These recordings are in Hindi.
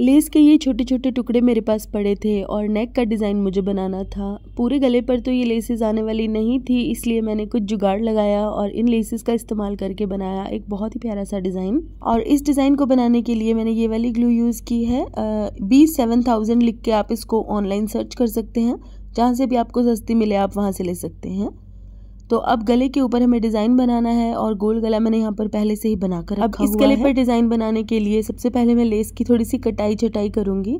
लेस के ये छोटे छोटे टुकड़े मेरे पास पड़े थे और नेक का डिज़ाइन मुझे बनाना था पूरे गले पर तो ये लेसेस आने वाली नहीं थी इसलिए मैंने कुछ जुगाड़ लगाया और इन लेसेस का इस्तेमाल करके बनाया एक बहुत ही प्यारा सा डिज़ाइन और इस डिज़ाइन को बनाने के लिए मैंने ये वाली ग्लू यूज़ की है बी सेवन थाउजेंड लिख के आप इसको ऑनलाइन सर्च कर सकते हैं जहाँ से भी आपको सस्ती मिले आप वहाँ से ले सकते हैं तो अब गले के ऊपर हमें डिज़ाइन बनाना है और गोल गला मैंने यहाँ पर पहले से ही बनाकर अब इस गले पर डिज़ाइन बनाने के लिए सबसे पहले मैं लेस की थोड़ी सी कटाई छटाई करूंगी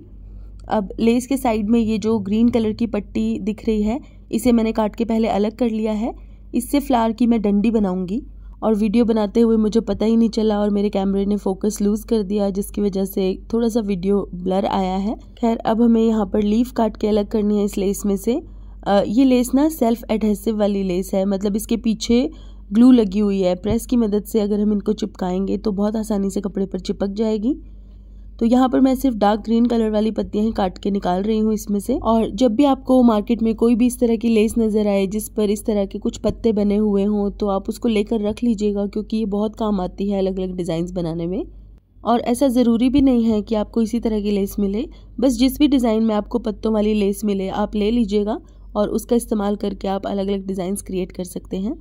अब लेस के साइड में ये जो ग्रीन कलर की पट्टी दिख रही है इसे मैंने काट के पहले अलग कर लिया है इससे फ्लावर की मैं डंडी बनाऊंगी और वीडियो बनाते हुए मुझे पता ही नहीं चला और मेरे कैमरे ने फोकस लूज़ कर दिया जिसकी वजह से थोड़ा सा वीडियो ब्लर आया है खैर अब हमें यहाँ पर लीफ काट के अलग करनी है इस लेस में से ये लेस ना सेल्फ एडहेसिव वाली लेस है मतलब इसके पीछे ग्लू लगी हुई है प्रेस की मदद से अगर हम इनको चिपकाएंगे तो बहुत आसानी से कपड़े पर चिपक जाएगी तो यहाँ पर मैं सिर्फ डार्क ग्रीन कलर वाली पत्तियाँ ही काट के निकाल रही हूँ इसमें से और जब भी आपको मार्केट में कोई भी इस तरह की लेस नज़र आए जिस पर इस तरह के कुछ पत्ते बने हुए हों तो आप उसको लेकर रख लीजिएगा क्योंकि ये बहुत काम आती है अलग अलग डिज़ाइंस बनाने में और ऐसा ज़रूरी भी नहीं है कि आपको इसी तरह की लेस मिले बस जिस भी डिज़ाइन में आपको पत्तों वाली लेस मिले आप ले लीजिएगा और उसका इस्तेमाल करके आप अलग अलग डिज़ाइंस क्रिएट कर सकते हैं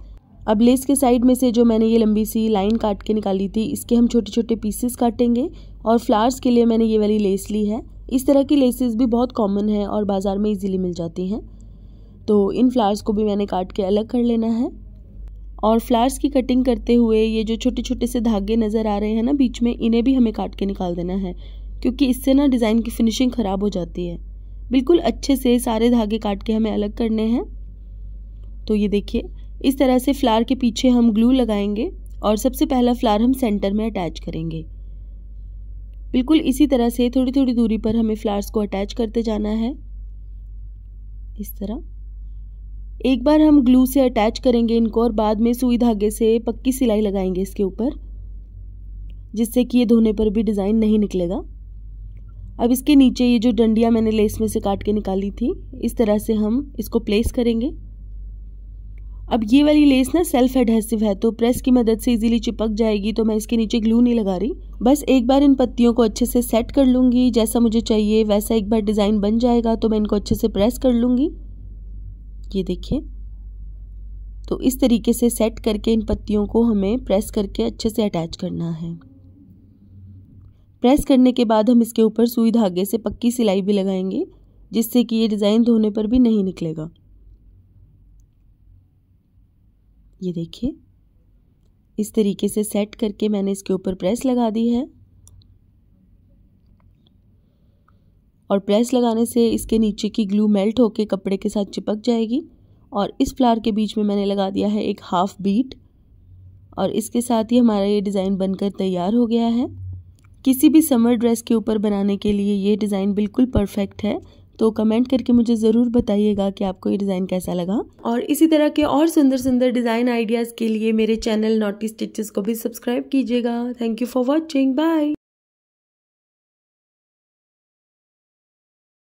अब लेस के साइड में से जो मैंने ये लंबी सी लाइन काट के निकाली थी इसके हम छोटे छोटे पीसेस काटेंगे और फ्लावर्स के लिए मैंने ये वाली लेस ली है इस तरह की लेसेस भी बहुत कॉमन है और बाज़ार में इजीली मिल जाती हैं तो इन फ्लावर्स को भी मैंने काट के अलग कर लेना है और फ्लावर्स की कटिंग करते हुए ये जो छोटे छोटे से धागे नज़र आ रहे हैं ना बीच में इन्हें भी हमें काट के निकाल देना है क्योंकि इससे ना डिज़ाइन की फिनिशिंग ख़राब हो जाती है बिल्कुल अच्छे से सारे धागे काट के हमें अलग करने हैं तो ये देखिए इस तरह से फ्लावर के पीछे हम ग्लू लगाएंगे और सबसे पहला फ्लावर हम सेंटर में अटैच करेंगे बिल्कुल इसी तरह से थोड़ी थोड़ी दूरी पर हमें फ्लावर्स को अटैच करते जाना है इस तरह एक बार हम ग्लू से अटैच करेंगे इनको और बाद में सुई धागे से पक्की सिलाई लगाएंगे इसके ऊपर जिससे कि ये धोने पर भी डिज़ाइन नहीं निकलेगा अब इसके नीचे ये जो डंडियाँ मैंने लेस में से काट के निकाली थी इस तरह से हम इसको प्लेस करेंगे अब ये वाली लेस ना सेल्फ एडहेसिव है तो प्रेस की मदद से इजीली चिपक जाएगी तो मैं इसके नीचे ग्लू नहीं लगा रही बस एक बार इन पत्तियों को अच्छे से सेट कर लूँगी जैसा मुझे चाहिए वैसा एक बार डिज़ाइन बन जाएगा तो मैं इनको अच्छे से प्रेस कर लूँगी ये देखिए तो इस तरीके से सेट करके इन पत्तियों को हमें प्रेस करके अच्छे से अटैच करना है प्रेस करने के बाद हम इसके ऊपर सुई धागे से पक्की सिलाई भी लगाएंगे जिससे कि ये डिज़ाइन धोने पर भी नहीं निकलेगा ये देखिए इस तरीके से सेट करके मैंने इसके ऊपर प्रेस लगा दी है और प्रेस लगाने से इसके नीचे की ग्लू मेल्ट होके कपड़े के साथ चिपक जाएगी और इस फ्लावर के बीच में मैंने लगा दिया है एक हाफ़ बीट और इसके साथ ही हमारा ये डिज़ाइन बनकर तैयार हो गया है किसी भी समर ड्रेस के ऊपर बनाने के लिए ये डिज़ाइन बिल्कुल परफेक्ट है तो कमेंट करके मुझे ज़रूर बताइएगा कि आपको ये डिज़ाइन कैसा लगा और इसी तरह के और सुंदर सुंदर डिज़ाइन आइडियाज़ के लिए मेरे चैनल नोटी स्टिचेस को भी सब्सक्राइब कीजिएगा thank you for watching bye